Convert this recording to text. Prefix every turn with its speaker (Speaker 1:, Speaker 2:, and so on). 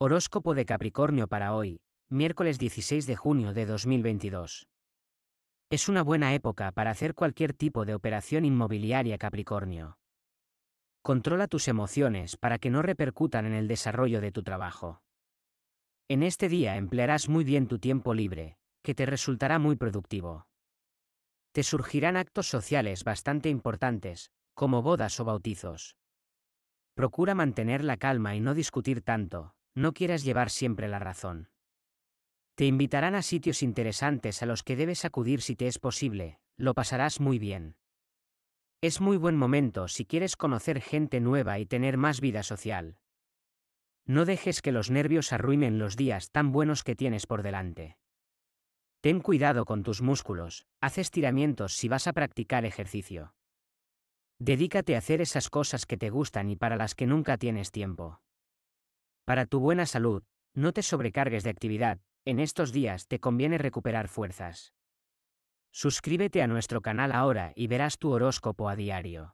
Speaker 1: Horóscopo de Capricornio para hoy, miércoles 16 de junio de 2022. Es una buena época para hacer cualquier tipo de operación inmobiliaria Capricornio. Controla tus emociones para que no repercutan en el desarrollo de tu trabajo. En este día emplearás muy bien tu tiempo libre, que te resultará muy productivo. Te surgirán actos sociales bastante importantes, como bodas o bautizos. Procura mantener la calma y no discutir tanto, no quieras llevar siempre la razón. Te invitarán a sitios interesantes a los que debes acudir si te es posible, lo pasarás muy bien. Es muy buen momento si quieres conocer gente nueva y tener más vida social. No dejes que los nervios arruinen los días tan buenos que tienes por delante. Ten cuidado con tus músculos, haz estiramientos si vas a practicar ejercicio. Dedícate a hacer esas cosas que te gustan y para las que nunca tienes tiempo. Para tu buena salud, no te sobrecargues de actividad, en estos días te conviene recuperar fuerzas. Suscríbete a nuestro canal ahora y verás tu horóscopo a
Speaker 2: diario.